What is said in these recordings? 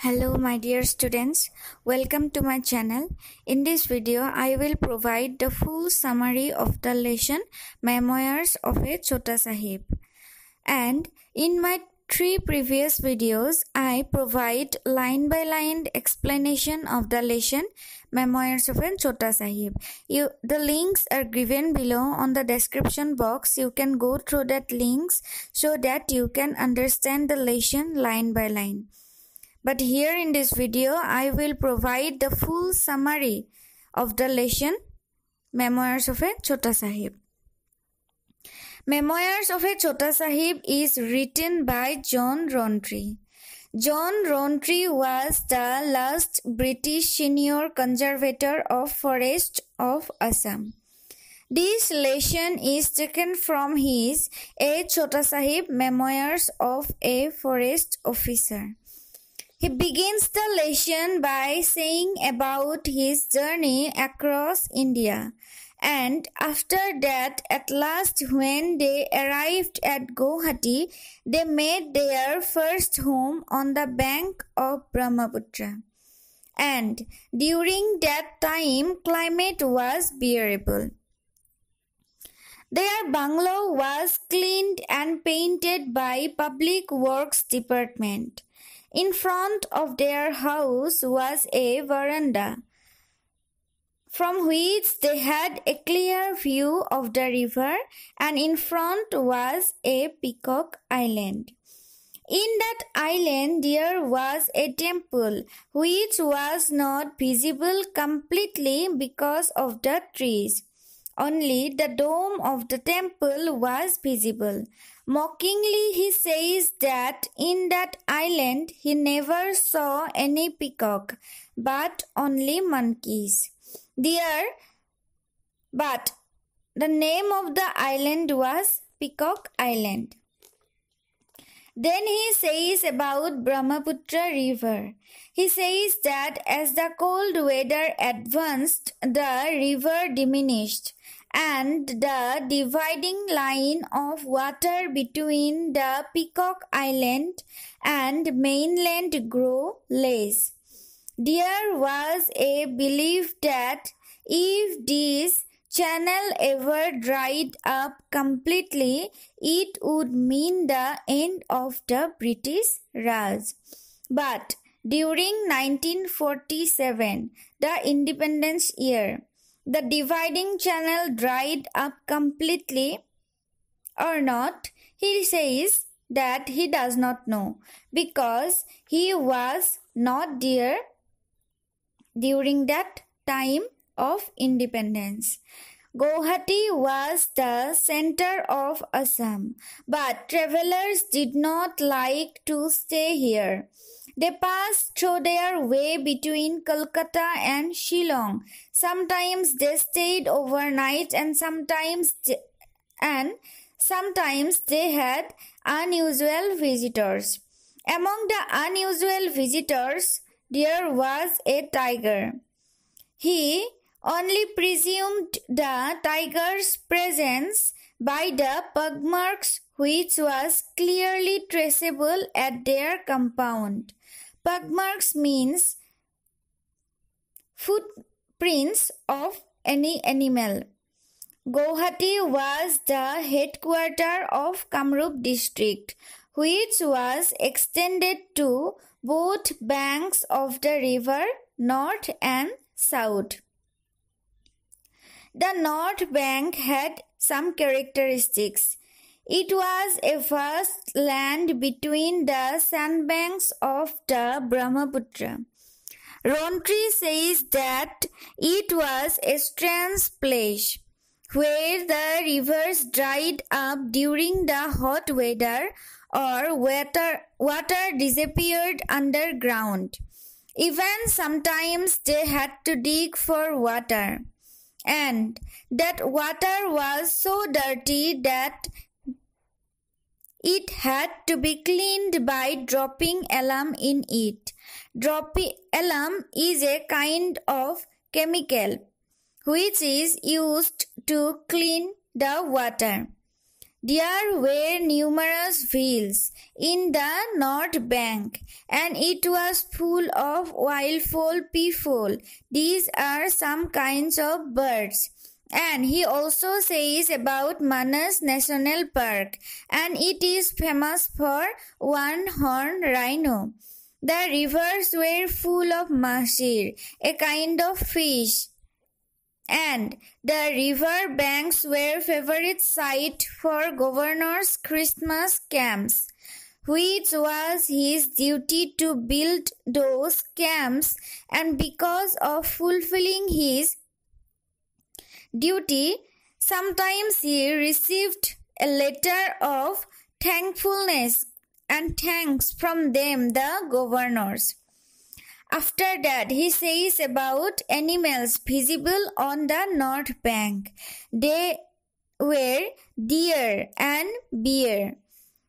Hello my dear students, welcome to my channel. In this video, I will provide the full summary of the lesson Memoirs of a Chota Sahib. And in my three previous videos, I provide line by line explanation of the lesson Memoirs of a Chota Sahib. You, the links are given below on the description box. You can go through that links so that you can understand the lesson line by line. But here in this video, I will provide the full summary of the lesson Memoirs of a Chota Sahib. Memoirs of a Chota Sahib is written by John Rontree. John Rontree was the last British senior conservator of Forest of Assam. This lesson is taken from his A Chota Sahib Memoirs of a Forest Officer he begins the lesson by saying about his journey across India. And after that, at last, when they arrived at Guwahati, they made their first home on the bank of Brahmaputra. And during that time, climate was bearable. Their bungalow was cleaned and painted by Public Works Department. In front of their house was a veranda, from which they had a clear view of the river, and in front was a peacock island. In that island there was a temple which was not visible completely because of the trees. Only the dome of the temple was visible. Mockingly, he says that in that island he never saw any peacock, but only monkeys. There, but the name of the island was Peacock Island. Then he says about Brahmaputra river. He says that as the cold weather advanced, the river diminished and the dividing line of water between the Peacock Island and mainland grew less. There was a belief that if these channel ever dried up completely, it would mean the end of the British Raj. But during 1947, the independence year, the dividing channel dried up completely or not, he says that he does not know because he was not there during that time of independence. Guwahati was the center of Assam, but travelers did not like to stay here. They passed through their way between Kolkata and Shillong. Sometimes they stayed overnight and sometimes and sometimes they had unusual visitors. Among the unusual visitors, there was a tiger. He only presumed the tiger's presence by the pug marks which was clearly traceable at their compound. Pug marks means footprints of any animal. Gohati was the headquarters of Kamrup district, which was extended to both banks of the river, north and south. The North Bank had some characteristics. It was a vast land between the sandbanks of the Brahmaputra. Rowntree says that it was a strange place where the rivers dried up during the hot weather or water, water disappeared underground. Even sometimes they had to dig for water and that water was so dirty that it had to be cleaned by dropping alum in it. Dropping alum is a kind of chemical which is used to clean the water. There were numerous fields in the north bank, and it was full of wild people. These are some kinds of birds. And he also says about Manas National Park, and it is famous for one horned rhino. The rivers were full of masir, a kind of fish and the river banks were favorite site for governor's Christmas camps, which was his duty to build those camps, and because of fulfilling his duty, sometimes he received a letter of thankfulness and thanks from them, the governors. After that, he says about animals visible on the north bank. They were deer and bear.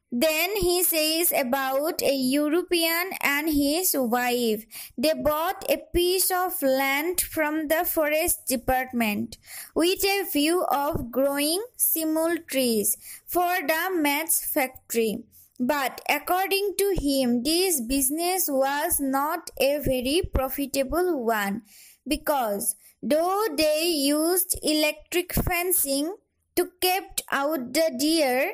Then he says about a European and his wife. They bought a piece of land from the forest department with a view of growing simul trees for the match factory. But according to him, this business was not a very profitable one because though they used electric fencing to keep out the deer,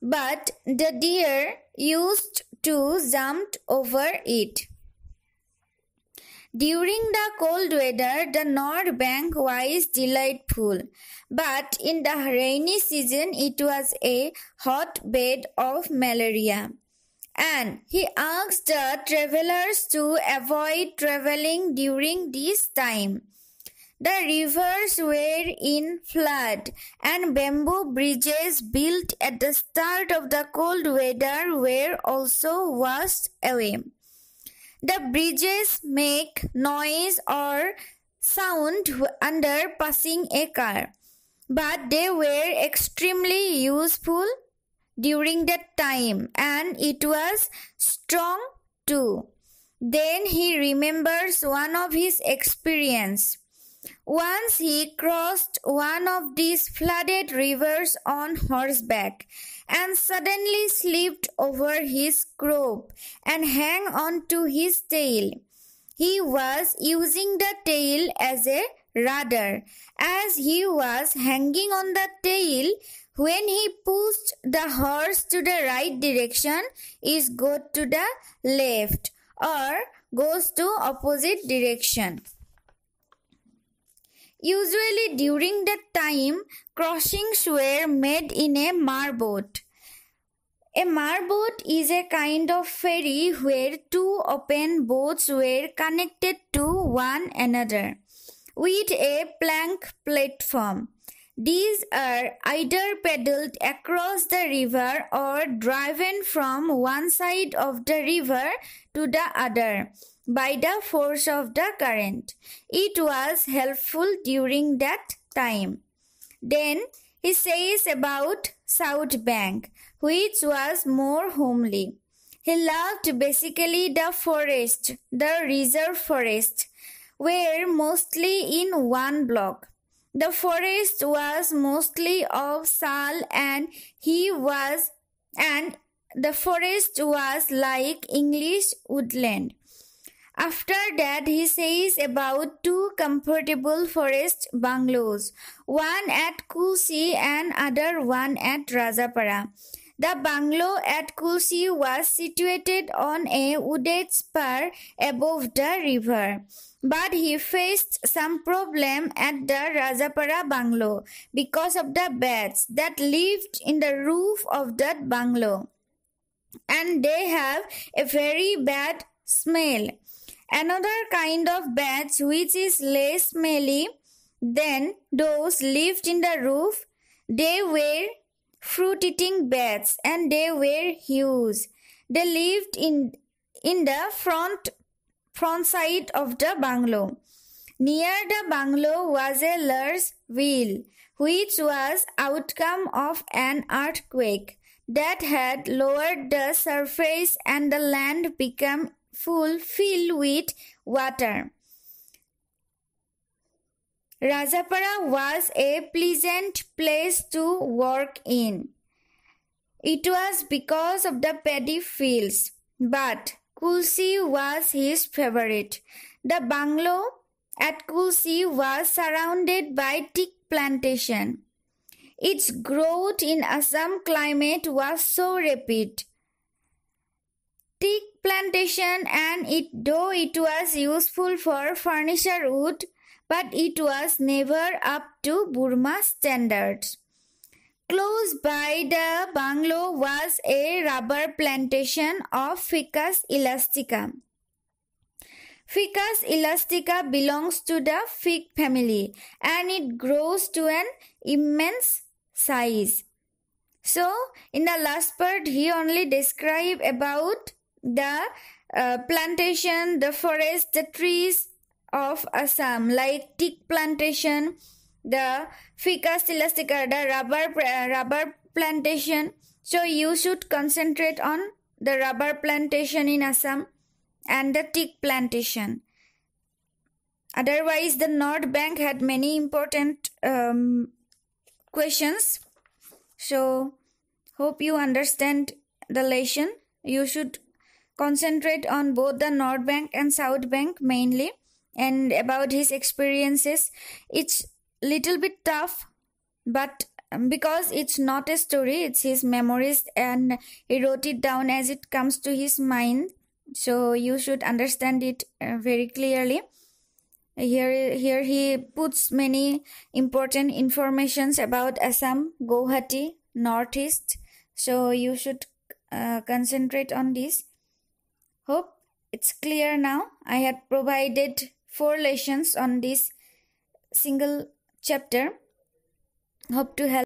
but the deer used to jump over it. During the cold weather, the north bank was delightful, but in the rainy season, it was a hotbed of malaria. And he asked the travelers to avoid traveling during this time. The rivers were in flood, and bamboo bridges built at the start of the cold weather were also washed away. The bridges make noise or sound under passing a car, but they were extremely useful during that time and it was strong too. Then he remembers one of his experience. Once he crossed one of these flooded rivers on horseback and suddenly slipped over his crop and hung on to his tail. He was using the tail as a rudder. As he was hanging on the tail, when he pushed the horse to the right direction, it got to the left or goes to opposite direction. Usually during that time, crossings were made in a marboat. A marboat is a kind of ferry where two open boats were connected to one another with a plank platform. These are either paddled across the river or driven from one side of the river to the other by the force of the current. It was helpful during that time. Then he says about South Bank, which was more homely. He loved basically the forest, the reserve forest, where mostly in one block. The forest was mostly of sal and he was and the forest was like English woodland. After that, he says about two comfortable forest bungalows, one at Kusi and other one at Rajapara. The bungalow at Kulsi was situated on a wooded spur above the river. But he faced some problem at the Rajapara bungalow because of the bats that lived in the roof of that bungalow. And they have a very bad smell. Another kind of bats which is less smelly than those lived in the roof, they were fruit eating bats, and they were huge. They lived in, in the front, front side of the bungalow. Near the bungalow was a large wheel, which was outcome of an earthquake that had lowered the surface and the land became full filled with water. Rajapara was a pleasant place to work in. It was because of the paddy fields, but Kulsi was his favorite. The bungalow at Kulsi was surrounded by teak plantation. Its growth in Assam climate was so rapid. Teak plantation and it though it was useful for furniture wood, but it was never up to Burma standards. Close by the bungalow was a rubber plantation of Ficus elastica. Ficus elastica belongs to the fig family and it grows to an immense size. So, in the last part, he only described about the uh, plantation, the forest, the trees, of Assam, like teak plantation, the Ficus elastica, the rubber, uh, rubber plantation. So you should concentrate on the rubber plantation in Assam and the teak plantation. Otherwise, the North Bank had many important um, questions. So, hope you understand the lesson. You should concentrate on both the North Bank and South Bank mainly and about his experiences. It's little bit tough, but um, because it's not a story, it's his memories and he wrote it down as it comes to his mind. So you should understand it uh, very clearly. Here, here he puts many important informations about Assam, Guwahati, Northeast. So you should uh, concentrate on this. Hope it's clear now. I had provided four lessons on this single chapter hope to help